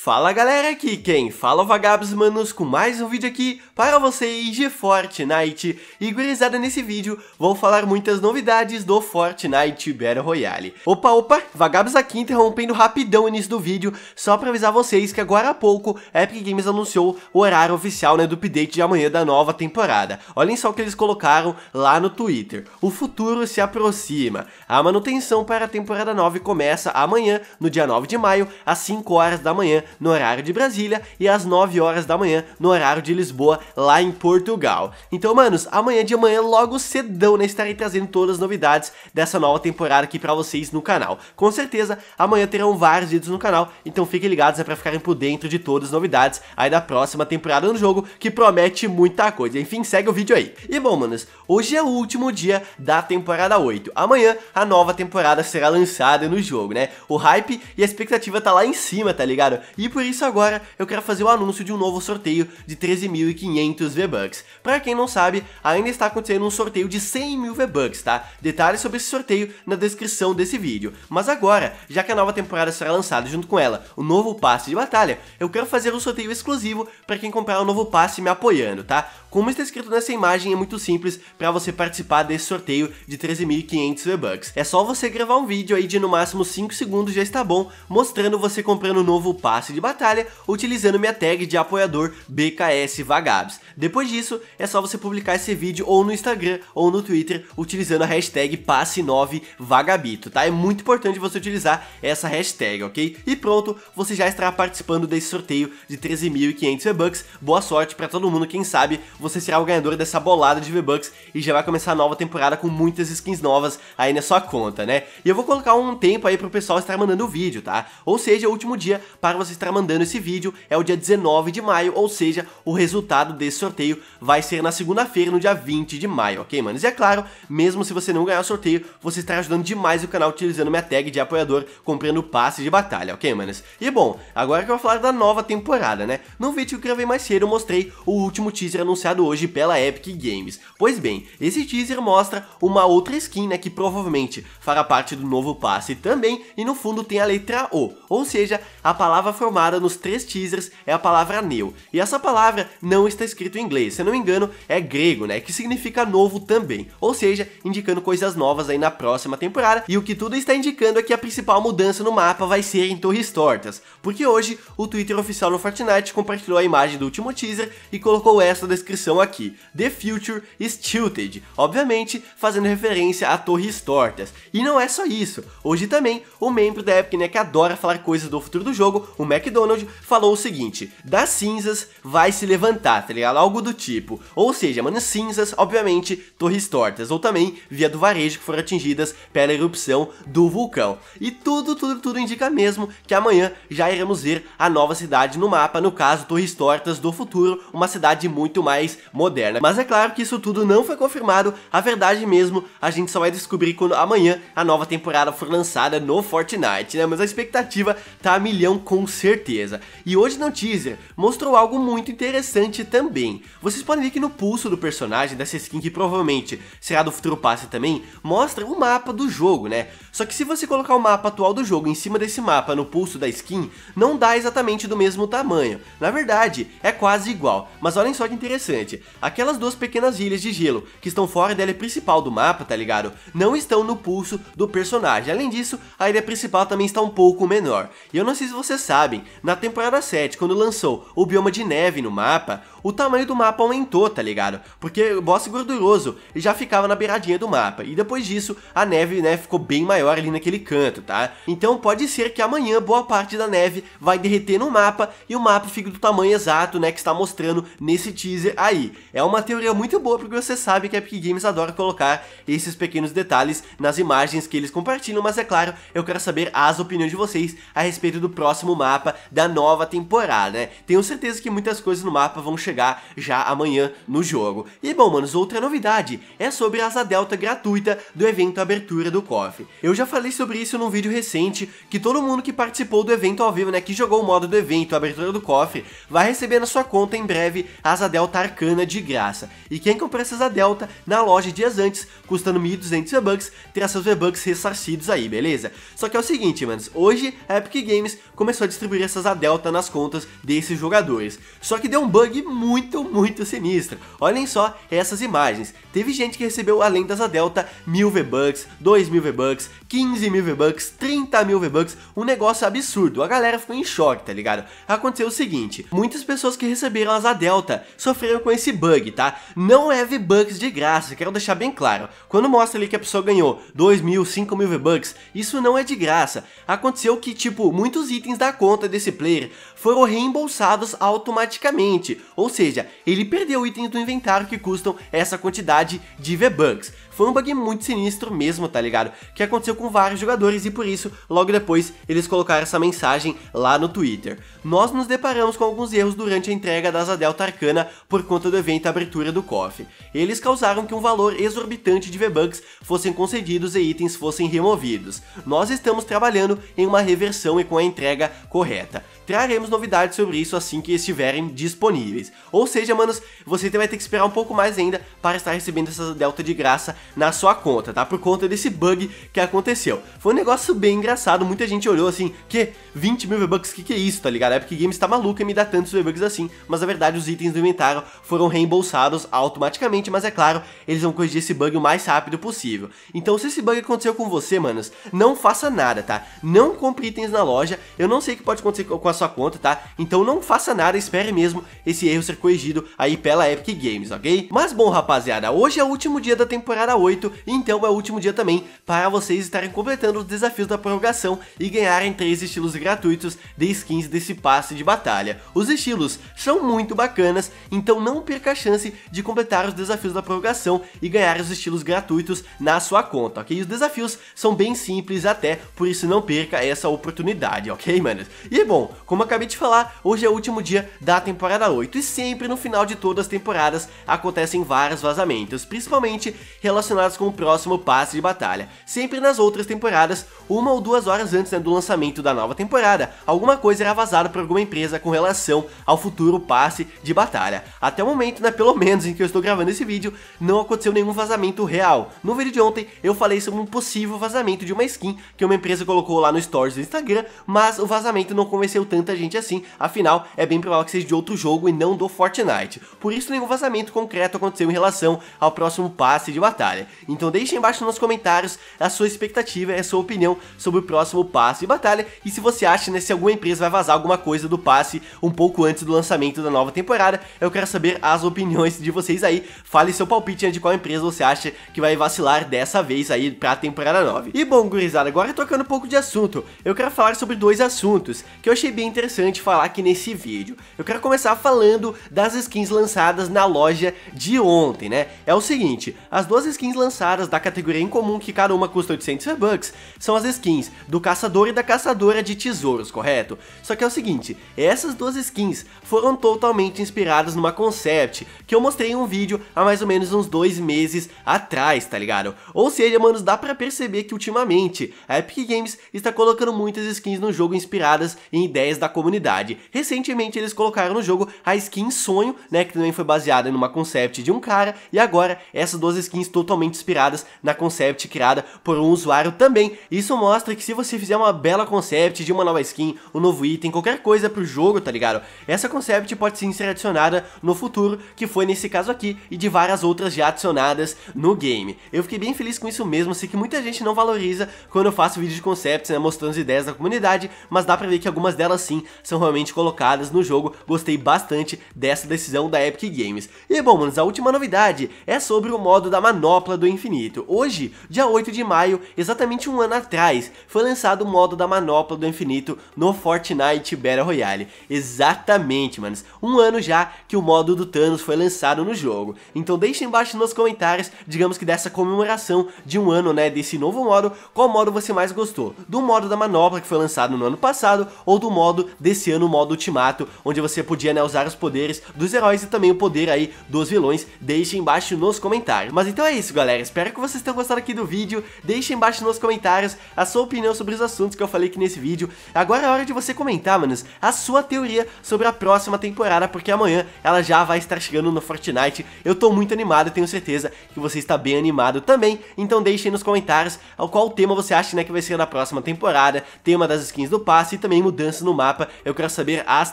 Fala galera, aqui quem fala é Vagabs Manos com mais um vídeo aqui para vocês de Fortnite E gurizada nesse vídeo vou falar muitas novidades do Fortnite Battle Royale Opa opa, Vagabos aqui interrompendo rapidão o início do vídeo Só para avisar vocês que agora há pouco Epic Games anunciou o horário oficial né, do update de amanhã da nova temporada Olhem só o que eles colocaram lá no Twitter O futuro se aproxima A manutenção para a temporada 9 começa amanhã, no dia 9 de maio, às 5 horas da manhã no horário de Brasília e às 9 horas da manhã no horário de Lisboa, lá em Portugal. Então, manos, amanhã de manhã, logo cedão, né, estarei trazendo todas as novidades dessa nova temporada aqui pra vocês no canal. Com certeza, amanhã terão vários vídeos no canal, então fiquem ligados, é pra ficarem por dentro de todas as novidades aí da próxima temporada no jogo, que promete muita coisa. Enfim, segue o vídeo aí. E bom, manos, hoje é o último dia da temporada 8. Amanhã, a nova temporada será lançada no jogo, né? O hype e a expectativa tá lá em cima, tá ligado? E por isso agora eu quero fazer o anúncio de um novo sorteio de 13.500 V-Bucks. Pra quem não sabe, ainda está acontecendo um sorteio de 100.000 V-Bucks, tá? Detalhes sobre esse sorteio na descrição desse vídeo. Mas agora, já que a nova temporada será lançada junto com ela, o novo passe de batalha, eu quero fazer um sorteio exclusivo para quem comprar o novo passe me apoiando, tá? Como está escrito nessa imagem, é muito simples para você participar desse sorteio de 13.500 V-Bucks. É só você gravar um vídeo aí de no máximo 5 segundos já está bom, mostrando você comprando o novo passe passe de batalha utilizando minha tag de apoiador BKS Vagabs. Depois disso, é só você publicar esse vídeo ou no Instagram ou no Twitter utilizando a hashtag passe9vagabito, tá? É muito importante você utilizar essa hashtag, ok? E pronto, você já estará participando desse sorteio de 13.500 V-Bucks. Boa sorte para todo mundo, quem sabe você será o ganhador dessa bolada de V-Bucks e já vai começar a nova temporada com muitas skins novas aí na sua conta, né? E eu vou colocar um tempo aí pro pessoal estar mandando o vídeo, tá? Ou seja, o último dia para você estar mandando esse vídeo é o dia 19 de maio, ou seja, o resultado desse sorteio vai ser na segunda-feira, no dia 20 de maio, ok, manos? E é claro, mesmo se você não ganhar o sorteio, você estará ajudando demais o canal utilizando minha tag de apoiador, comprando passe de batalha, ok, manos? E bom, agora que eu vou falar da nova temporada, né? No vídeo que eu gravei mais cedo, eu mostrei o último teaser anunciado hoje pela Epic Games. Pois bem, esse teaser mostra uma outra skin, né, que provavelmente fará parte do novo passe também, e no fundo tem a letra O, ou seja, a palavra foi formada nos três teasers é a palavra new e essa palavra não está escrita em inglês, se não me engano é grego, né, que significa novo também, ou seja, indicando coisas novas aí na próxima temporada, e o que tudo está indicando é que a principal mudança no mapa vai ser em Torres Tortas, porque hoje o Twitter oficial no Fortnite compartilhou a imagem do último teaser e colocou essa descrição aqui, The Future is Tilted, obviamente fazendo referência a Torres Tortas, e não é só isso, hoje também o membro da Epic né, que adora falar coisas do futuro do jogo, o McDonald falou o seguinte: das cinzas vai se levantar, tá ligado? Algo do tipo. Ou seja, mano, cinzas, obviamente, torres tortas, ou também via do varejo que foram atingidas pela erupção do vulcão. E tudo, tudo, tudo indica mesmo que amanhã já iremos ver a nova cidade no mapa, no caso, Torres Tortas do futuro, uma cidade muito mais moderna. Mas é claro que isso tudo não foi confirmado, a verdade mesmo a gente só vai descobrir quando amanhã a nova temporada for lançada no Fortnite, né? Mas a expectativa tá a milhão com certeza. E hoje no teaser mostrou algo muito interessante também. Vocês podem ver que no pulso do personagem dessa skin, que provavelmente será do futuro passe também, mostra o mapa do jogo, né? Só que se você colocar o mapa atual do jogo em cima desse mapa no pulso da skin, não dá exatamente do mesmo tamanho. Na verdade, é quase igual. Mas olhem só que interessante. Aquelas duas pequenas ilhas de gelo que estão fora da ilha é principal do mapa, tá ligado? Não estão no pulso do personagem. Além disso, a ilha principal também está um pouco menor. E eu não sei se você sabe, sabem, na temporada 7, quando lançou o bioma de neve no mapa, o tamanho do mapa aumentou, tá ligado? Porque o boss gorduroso já ficava na beiradinha do mapa, e depois disso a neve né, ficou bem maior ali naquele canto, tá? Então pode ser que amanhã boa parte da neve vai derreter no mapa, e o mapa fique do tamanho exato né, que está mostrando nesse teaser aí. É uma teoria muito boa porque você sabe que a Epic Games adora colocar esses pequenos detalhes nas imagens que eles compartilham, mas é claro, eu quero saber as opiniões de vocês a respeito do próximo mapa da nova temporada, né? Tenho certeza que muitas coisas no mapa vão chegar chegar já amanhã no jogo. E bom, manos, outra novidade é sobre a asa delta gratuita do evento Abertura do KOF. Eu já falei sobre isso num vídeo recente, que todo mundo que participou do evento ao vivo, né, que jogou o modo do evento Abertura do cofre vai receber na sua conta em breve a asa delta arcana de graça. E quem comprou essa asa delta na loja dias antes, custando 1.200 V-Bucks, terá seus V-Bucks ressarcidos aí, beleza? Só que é o seguinte, manos, hoje a Epic Games começou a distribuir essas asa delta nas contas desses jogadores. Só que deu um bug muito, muito sinistra. Olhem só essas imagens. Teve gente que recebeu, além das Delta, mil V-Bucks, dois mil V-Bucks, 15 mil V-Bucks, 30 mil V-Bucks, um negócio absurdo. A galera ficou em choque, tá ligado? Aconteceu o seguinte, muitas pessoas que receberam as Delta sofreram com esse bug, tá? Não é V-Bucks de graça, quero deixar bem claro. Quando mostra ali que a pessoa ganhou 2 mil, 5 mil V-Bucks, isso não é de graça. Aconteceu que, tipo, muitos itens da conta desse player foram reembolsados automaticamente, ou ou seja, ele perdeu itens do inventário que custam essa quantidade de V-Bucks. Foi um bug muito sinistro mesmo, tá ligado? Que aconteceu com vários jogadores e por isso, logo depois, eles colocaram essa mensagem lá no Twitter. Nós nos deparamos com alguns erros durante a entrega das Delta Arcana por conta do evento Abertura do Cofre. Eles causaram que um valor exorbitante de V-Bucks fossem concedidos e itens fossem removidos. Nós estamos trabalhando em uma reversão e com a entrega correta. Traremos novidades sobre isso assim que estiverem disponíveis. Ou seja, manos, você vai ter que esperar um pouco mais ainda para estar recebendo essa delta de graça na sua conta, tá? Por conta desse bug que aconteceu. Foi um negócio bem engraçado, muita gente olhou assim, que 20 mil V-Bucks, que que é isso, tá ligado? A Epic Games tá maluca e me dá tantos V-Bucks assim, mas na verdade os itens do inventário foram reembolsados automaticamente, mas é claro, eles vão corrigir esse bug o mais rápido possível. Então se esse bug aconteceu com você, manos, não faça nada, tá? Não compre itens na loja, eu não sei o que pode acontecer com as sua conta, tá? Então não faça nada, espere mesmo esse erro ser corrigido aí pela Epic Games, ok? Mas bom, rapaziada, hoje é o último dia da temporada 8, então é o último dia também para vocês estarem completando os desafios da prorrogação e ganharem três estilos gratuitos de skins desse passe de batalha. Os estilos são muito bacanas, então não perca a chance de completar os desafios da prorrogação e ganhar os estilos gratuitos na sua conta, ok? Os desafios são bem simples até, por isso não perca essa oportunidade, ok, manos? E bom, como acabei de falar, hoje é o último dia da temporada 8 e sempre no final de todas as temporadas acontecem vários vazamentos, principalmente relacionados com o próximo passe de batalha. Sempre nas outras temporadas, uma ou duas horas antes né, do lançamento da nova temporada, alguma coisa era vazada por alguma empresa com relação ao futuro passe de batalha. Até o momento, né, pelo menos em que eu estou gravando esse vídeo, não aconteceu nenhum vazamento real. No vídeo de ontem, eu falei sobre um possível vazamento de uma skin que uma empresa colocou lá no stories do Instagram, mas o vazamento não convenceu tanto tanta gente assim, afinal é bem provável que seja de outro jogo e não do Fortnite. Por isso nenhum vazamento concreto aconteceu em relação ao próximo passe de batalha. Então deixe embaixo nos comentários a sua expectativa e a sua opinião sobre o próximo passe de batalha e se você acha né, se alguma empresa vai vazar alguma coisa do passe um pouco antes do lançamento da nova temporada. Eu quero saber as opiniões de vocês aí. Fale seu palpite né, de qual empresa você acha que vai vacilar dessa vez aí pra temporada 9. E bom, gurizada, agora tocando um pouco de assunto, eu quero falar sobre dois assuntos que eu achei bem interessante falar aqui nesse vídeo. Eu quero começar falando das skins lançadas na loja de ontem, né? É o seguinte, as duas skins lançadas da categoria em comum, que cada uma custa 800 V-Bucks, são as skins do caçador e da caçadora de tesouros, correto? Só que é o seguinte, essas duas skins foram totalmente inspiradas numa concept que eu mostrei em um vídeo há mais ou menos uns dois meses atrás, tá ligado? Ou seja, manos, dá pra perceber que ultimamente a Epic Games está colocando muitas skins no jogo inspiradas em ideias da comunidade. Recentemente eles colocaram no jogo a skin Sonho, né, que também foi baseada numa concept de um cara, e agora essas duas skins totalmente inspiradas na concept criada por um usuário também. Isso mostra que se você fizer uma bela concept de uma nova skin, um novo item, qualquer coisa pro jogo, tá ligado? Essa concept pode sim ser adicionada no futuro, que foi nesse caso aqui, e de várias outras já adicionadas no game. Eu fiquei bem feliz com isso mesmo, sei que muita gente não valoriza quando eu faço vídeo de concepts, né, mostrando as ideias da comunidade, mas dá pra ver que algumas delas assim são realmente colocadas no jogo. Gostei bastante dessa decisão da Epic Games. E bom, manos, a última novidade é sobre o modo da Manopla do Infinito. Hoje, dia 8 de maio, exatamente um ano atrás, foi lançado o modo da Manopla do Infinito no Fortnite Battle Royale. Exatamente, manos, um ano já que o modo do Thanos foi lançado no jogo. Então deixa embaixo nos comentários, digamos que dessa comemoração de um ano, né, desse novo modo, qual modo você mais gostou? Do modo da Manopla que foi lançado no ano passado ou do modo modo desse ano, o modo Ultimato, onde você podia né, usar os poderes dos heróis e também o poder aí dos vilões. Deixe embaixo nos comentários. Mas então é isso, galera. Espero que vocês tenham gostado aqui do vídeo. Deixe embaixo nos comentários a sua opinião sobre os assuntos que eu falei aqui nesse vídeo. Agora é hora de você comentar, manos, a sua teoria sobre a próxima temporada, porque amanhã ela já vai estar chegando no Fortnite. Eu tô muito animado, tenho certeza que você está bem animado também. Então deixe aí nos comentários qual tema você acha né, que vai ser na próxima temporada, tema das skins do passe e também mudanças no mapa, eu quero saber as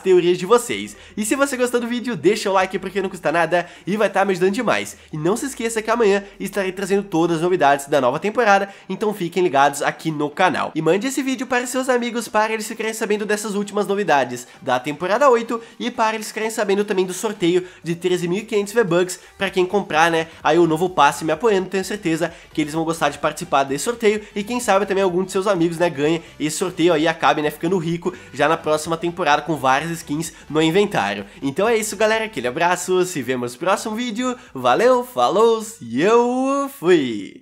teorias de vocês. E se você gostou do vídeo, deixa o like porque não custa nada e vai estar tá me ajudando demais. E não se esqueça que amanhã estarei trazendo todas as novidades da nova temporada, então fiquem ligados aqui no canal. E mande esse vídeo para seus amigos para eles ficarem sabendo dessas últimas novidades da temporada 8 e para eles ficarem sabendo também do sorteio de 13.500 V-Bucks para quem comprar, né, aí o novo passe me apoiando, tenho certeza que eles vão gostar de participar desse sorteio e quem sabe também algum de seus amigos, né, ganha esse sorteio aí acabe, né, ficando rico já na na próxima temporada com várias skins no inventário. Então é isso galera, aquele abraço, se vemos no próximo vídeo, valeu, falou e eu fui!